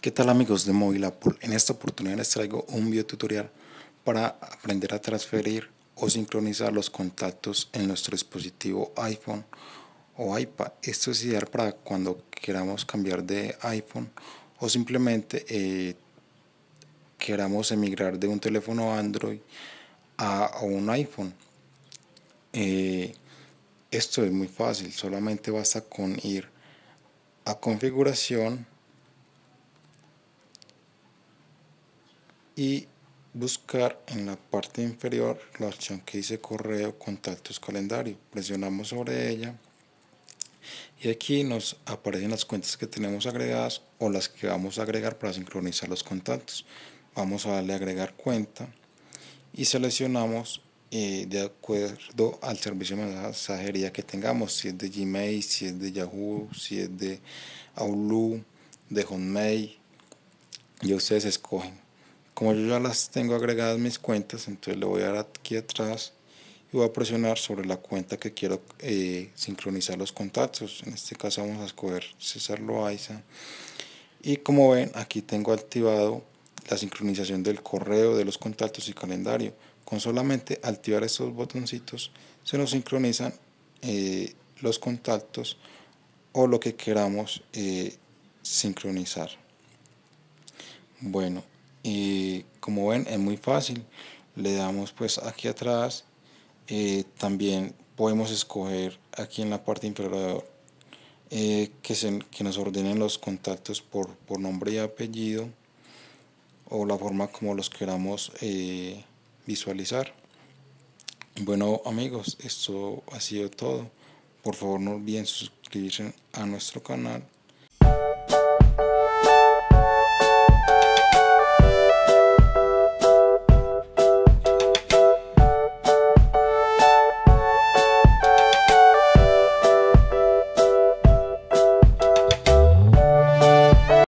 ¿Qué tal amigos de Apple? En esta oportunidad les traigo un video tutorial para aprender a transferir o sincronizar los contactos en nuestro dispositivo iPhone o iPad. Esto es ideal para cuando queramos cambiar de iPhone o simplemente eh, queramos emigrar de un teléfono Android a, un iPhone. Eh, esto es muy fácil, solamente basta con ir a configuración y buscar en la parte inferior la opción que dice correo contactos calendario presionamos sobre ella y aquí nos aparecen las cuentas que tenemos agregadas o las que vamos a agregar para sincronizar los contactos vamos a darle a agregar cuenta y seleccionamos eh, de acuerdo al servicio de mensajería que tengamos si es de Gmail, si es de Yahoo, si es de Outlook, de Hotmail y ustedes escogen como yo ya las tengo agregadas mis cuentas, entonces le voy a dar aquí atrás y voy a presionar sobre la cuenta que quiero eh, sincronizar los contactos. En este caso vamos a escoger César Loaiza. Y como ven, aquí tengo activado la sincronización del correo, de los contactos y calendario. Con solamente activar estos botoncitos se nos sincronizan eh, los contactos o lo que queramos eh, sincronizar. Bueno, y como ven es muy fácil le damos pues aquí atrás eh, también podemos escoger aquí en la parte inferior eh, que, se, que, nos ordenen los contactos por, nombre y apellido o la forma como los queramos eh, visualizar bueno amigos esto ha sido todo por favor no olviden suscribirse a nuestro canal